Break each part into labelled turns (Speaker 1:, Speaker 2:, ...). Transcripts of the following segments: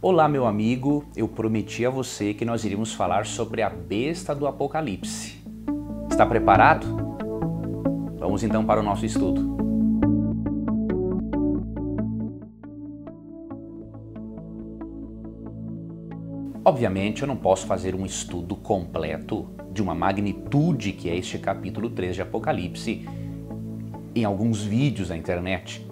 Speaker 1: Olá, meu amigo. Eu prometi a você que nós iríamos falar sobre a besta do Apocalipse. Está preparado? Vamos então para o nosso estudo. Obviamente, eu não posso fazer um estudo completo de uma magnitude que é este capítulo 3 de Apocalipse em alguns vídeos na internet.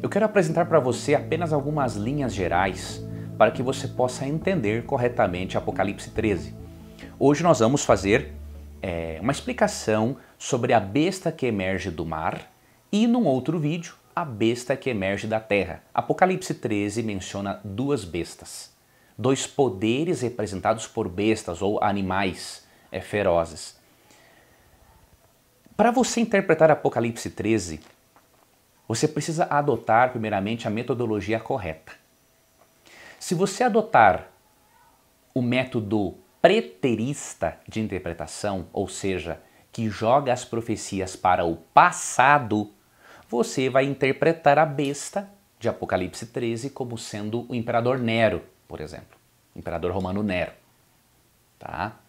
Speaker 1: Eu quero apresentar para você apenas algumas linhas gerais para que você possa entender corretamente Apocalipse 13. Hoje nós vamos fazer é, uma explicação sobre a besta que emerge do mar e, num outro vídeo, a besta que emerge da terra. Apocalipse 13 menciona duas bestas, dois poderes representados por bestas ou animais é, ferozes. Para você interpretar Apocalipse 13, você precisa adotar primeiramente a metodologia correta. Se você adotar o método preterista de interpretação, ou seja, que joga as profecias para o passado, você vai interpretar a besta de Apocalipse 13 como sendo o imperador Nero, por exemplo, imperador romano Nero. Tá?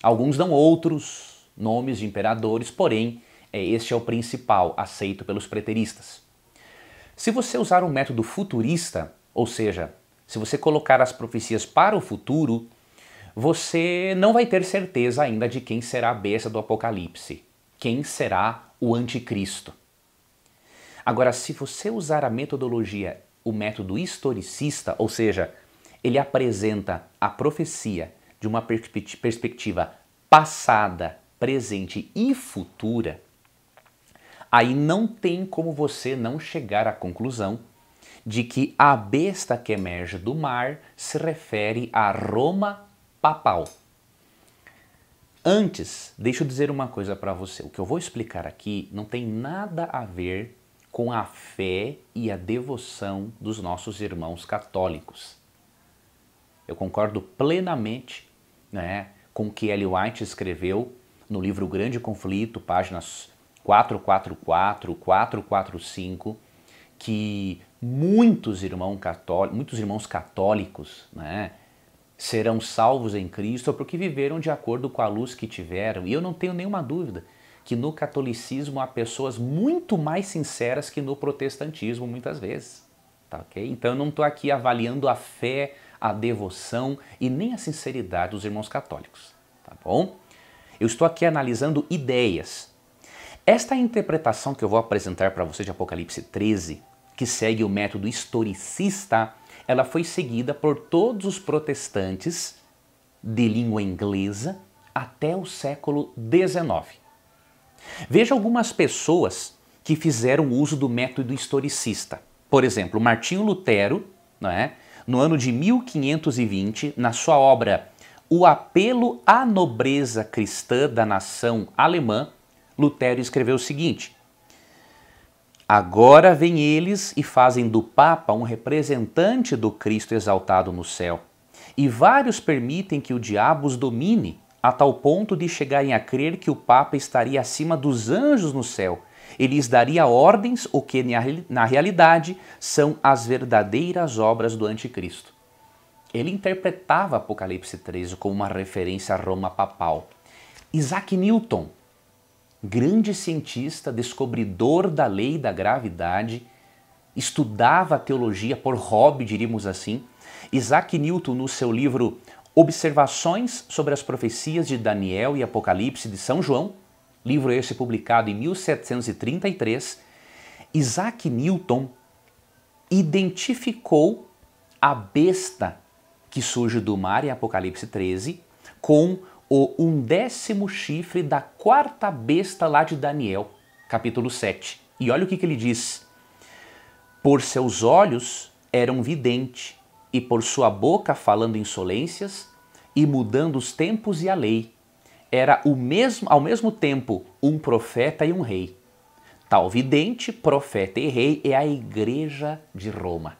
Speaker 1: Alguns dão outros nomes de imperadores, porém, é, este é o principal aceito pelos preteristas. Se você usar um método futurista, ou seja, se você colocar as profecias para o futuro, você não vai ter certeza ainda de quem será a besta do Apocalipse, quem será o anticristo. Agora, se você usar a metodologia, o método historicista, ou seja, ele apresenta a profecia de uma perspectiva passada, presente e futura, aí não tem como você não chegar à conclusão de que a besta que emerge do mar se refere a Roma papal. Antes, deixa eu dizer uma coisa para você. O que eu vou explicar aqui não tem nada a ver com a fé e a devoção dos nossos irmãos católicos. Eu concordo plenamente né, com o que Ellie White escreveu no livro Grande Conflito, páginas 444, 445 que muitos, irmão católico, muitos irmãos católicos né, serão salvos em Cristo porque viveram de acordo com a luz que tiveram. E eu não tenho nenhuma dúvida que no catolicismo há pessoas muito mais sinceras que no protestantismo, muitas vezes. Tá, okay? Então eu não estou aqui avaliando a fé, a devoção e nem a sinceridade dos irmãos católicos. Tá bom? Eu estou aqui analisando ideias. Esta interpretação que eu vou apresentar para você de Apocalipse 13 que segue o método historicista, ela foi seguida por todos os protestantes de língua inglesa até o século XIX. Veja algumas pessoas que fizeram uso do método historicista. Por exemplo, Martinho Lutero, é? no ano de 1520, na sua obra O Apelo à Nobreza Cristã da Nação Alemã, Lutero escreveu o seguinte: Agora vêm eles e fazem do Papa um representante do Cristo exaltado no céu. E vários permitem que o diabo os domine, a tal ponto de chegarem a crer que o Papa estaria acima dos anjos no céu. Ele lhes daria ordens, o que na realidade são as verdadeiras obras do Anticristo. Ele interpretava Apocalipse 13 como uma referência a Roma papal. Isaac Newton, grande cientista, descobridor da lei da gravidade, estudava teologia por hobby, diríamos assim. Isaac Newton, no seu livro Observações sobre as Profecias de Daniel e Apocalipse de São João, livro esse publicado em 1733, Isaac Newton identificou a besta que surge do mar em Apocalipse 13 com o undécimo chifre da quarta besta lá de Daniel, capítulo 7. E olha o que, que ele diz: Por seus olhos era um vidente, e por sua boca falando insolências, e mudando os tempos e a lei. Era o mesmo, ao mesmo tempo um profeta e um rei. Tal vidente, profeta e rei é a igreja de Roma.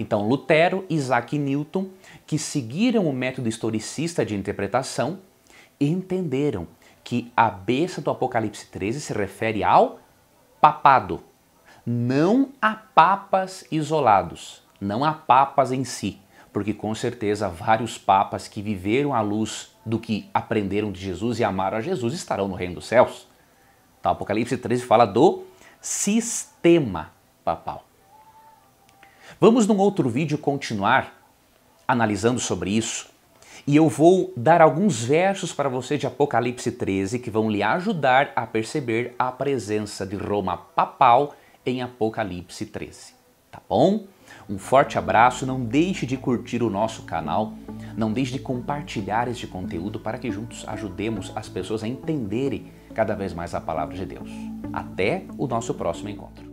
Speaker 1: Então, Lutero, Isaac Newton, que seguiram o método historicista de interpretação, entenderam que a besta do Apocalipse 13 se refere ao papado, não a papas isolados, não a papas em si, porque com certeza vários papas que viveram à luz do que aprenderam de Jesus e amaram a Jesus estarão no reino dos céus. Então, Apocalipse 13 fala do sistema papal. Vamos num outro vídeo continuar analisando sobre isso. E eu vou dar alguns versos para você de Apocalipse 13 que vão lhe ajudar a perceber a presença de Roma papal em Apocalipse 13. Tá bom? Um forte abraço, não deixe de curtir o nosso canal, não deixe de compartilhar este conteúdo para que juntos ajudemos as pessoas a entenderem cada vez mais a palavra de Deus. Até o nosso próximo encontro.